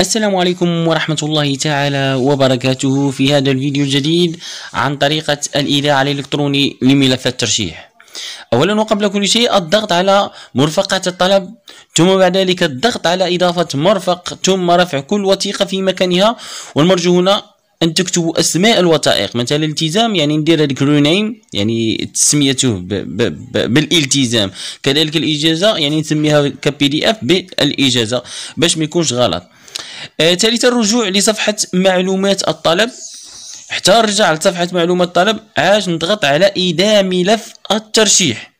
السلام عليكم ورحمة الله تعالى وبركاته في هذا الفيديو الجديد عن طريقة الإيداع الإلكتروني لملف الترشيح أولا وقبل كل شيء الضغط على مرفقة الطلب ثم بعد ذلك الضغط على إضافة مرفق ثم رفع كل وثيقة في مكانها والمرجو هنا أن تكتبوا أسماء الوثائق مثلا الالتزام يعني ندير هذيك رونيم يعني تسميته ب ب ب بالالتزام كذلك الإجازة يعني نسميها كبي دي اف بالإجازة باش ما يكونش غلط ثالثا آه، الرجوع لصفحة معلومات الطلب حتى نرجع لصفحة معلومات الطلب عاد نضغط على إيداع ملف الترشيح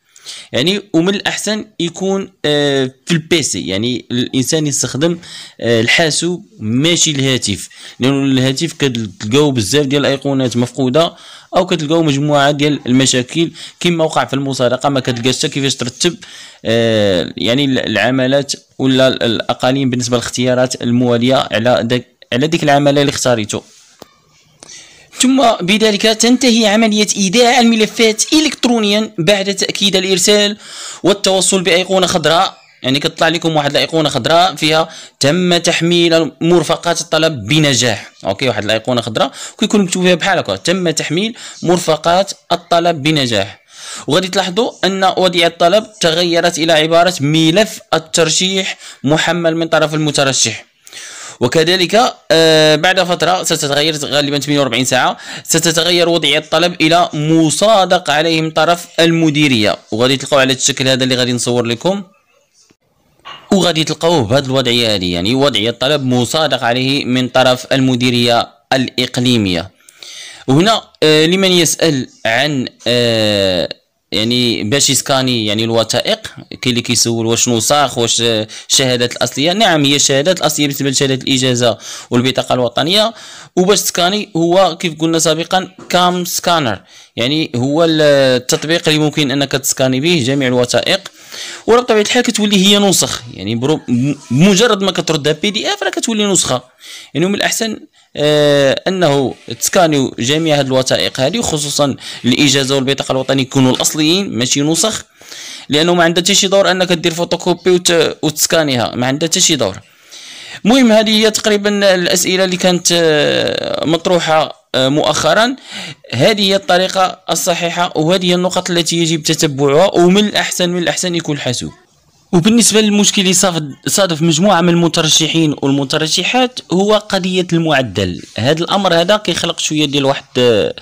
يعني ومن الأحسن يكون آه، في البيسي يعني الإنسان يستخدم آه، الحاسوب ماشي الهاتف لأنه الهاتف كتلقاو بزاف ديال الأيقونات مفقودة او كتلقاو مجموعه ديال المشاكل كما وقع في المسارقه ما كتلقاش كيفاش ترتب آه يعني العملات ولا الاقاليم بالنسبه للاختيارات المواليه على داك على ديك العمله اللي اختاريتو ثم بذلك تنتهي عملية إيداع الملفات إلكترونيا بعد تأكيد الإرسال والتوصل بأيقونة خضراء يعني كتطلع لكم واحد الايقونه خضراء فيها تم تحميل مرفقات الطلب بنجاح اوكي واحد الايقونه خضراء كيكون مكتوب فيها بحال هكا تم تحميل مرفقات الطلب بنجاح وغادي تلاحظوا ان وضعية الطلب تغيرت الى عباره ملف الترشيح محمل من طرف المترشح وكذلك آه بعد فترة ستتغير غالبا 48 ساعة ستتغير وضعية الطلب إلى مصادق عليه من طرف المديرية وغادي تلقاو على الشكل هذا اللي غادي نصور لكم وغادي تلقاوه بهذه الوضعيه هذه يعني وضعيه طلب مصادق عليه من طرف المديريه الاقليميه وهنا آه لمن يسال عن آه يعني باش يسكاني يعني الوثائق كاين اللي كيسول واش نسخ واش الشهادات آه، الاصليه نعم هي الشهادات الاصليه بالنسبه لشهاده الاجازه والبطاقه الوطنيه وباش تسكاني هو كيف قلنا سابقا كام سكانر يعني هو التطبيق اللي ممكن انك تسكاني به جميع الوثائق وراه بطبيعه الحال كتولي هي نسخ يعني بمجرد ما كتردها بي دي اف راه كتولي نسخه يعني من الاحسن آه انه تسكانيو جميع هذه الوثائق هذه خصوصا الاجازه والبطاقه الوطنيه يكونوا الاصليين ماشي نسخ لانه ما عندها حتى شي دور انك دير فوتوكوبي وتسكانيها ما عندها حتى شي دور المهم هذه هي تقريبا الاسئله اللي كانت آه، مطروحه آه، مؤخرا هذه هي الطريقه الصحيحه وهذه هي النقط التي يجب تتبعها ومن الاحسن من الاحسن يكون الحاسوب وبالنسبه للمشكل اللي صادف مجموعه من المترشحين والمترشحات هو قضيه المعدل هذا الامر هذا كيخلق شويه ديال واحد آه،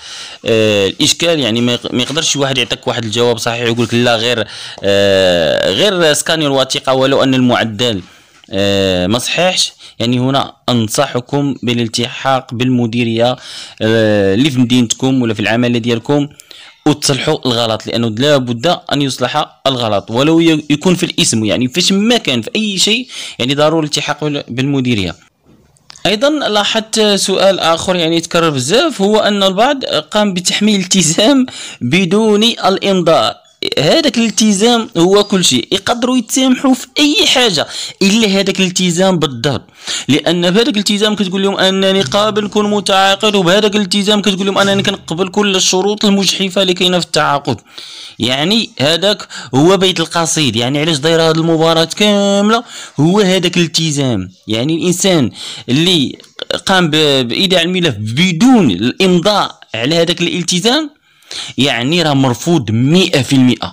الاشكال يعني ما يقدرش واحد يعطيك واحد الجواب صحيح يقول لك لا غير غير سكاني الوثيقه ولو ان المعدل آه، ما صحيحش يعني هنا انصحكم بالالتحاق بالمديريه آه، اللي في مدينتكم ولا في العمل ديالكم وتصلحوا الغلط لانه لابد ان يصلح الغلط ولو يكون في الاسم يعني فاش ما كان في اي شيء يعني ضروري الالتحاق بالمديريه ايضا لاحظت سؤال اخر يعني يتكرر بزاف هو ان البعض قام بتحميل التزام بدون الامضاء هذاك الالتزام هو كل شيء يقدروا يتسامحوا في اي حاجه الا هذاك الالتزام بالضبط لان بهذاك الالتزام كتقول لهم انني قابل نكون متعاقد وبهذاك الالتزام كتقول لهم انني كنقبل كل الشروط المجحفه اللي كاينه في التعاقد يعني هذاك هو بيت القصيد يعني علاش دايره هذه المباراه كامله هو هذاك الالتزام يعني الانسان اللي قام بايداع الملف بدون الامضاء على هذاك الالتزام يعني راه مرفوض مئة في المئة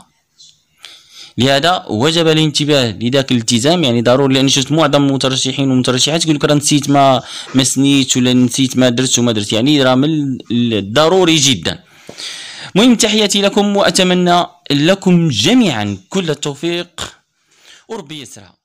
لهذا وجب الانتباه لذاك الالتزام يعني ضروري لان شفت معظم المترشحين والمترشحات يقول لك راه نسيت ما ما سنيت ولا نسيت ما درت وما درت يعني راه من الضروري جدا المهم تحياتي لكم واتمنى لكم جميعا كل التوفيق وربي يسرها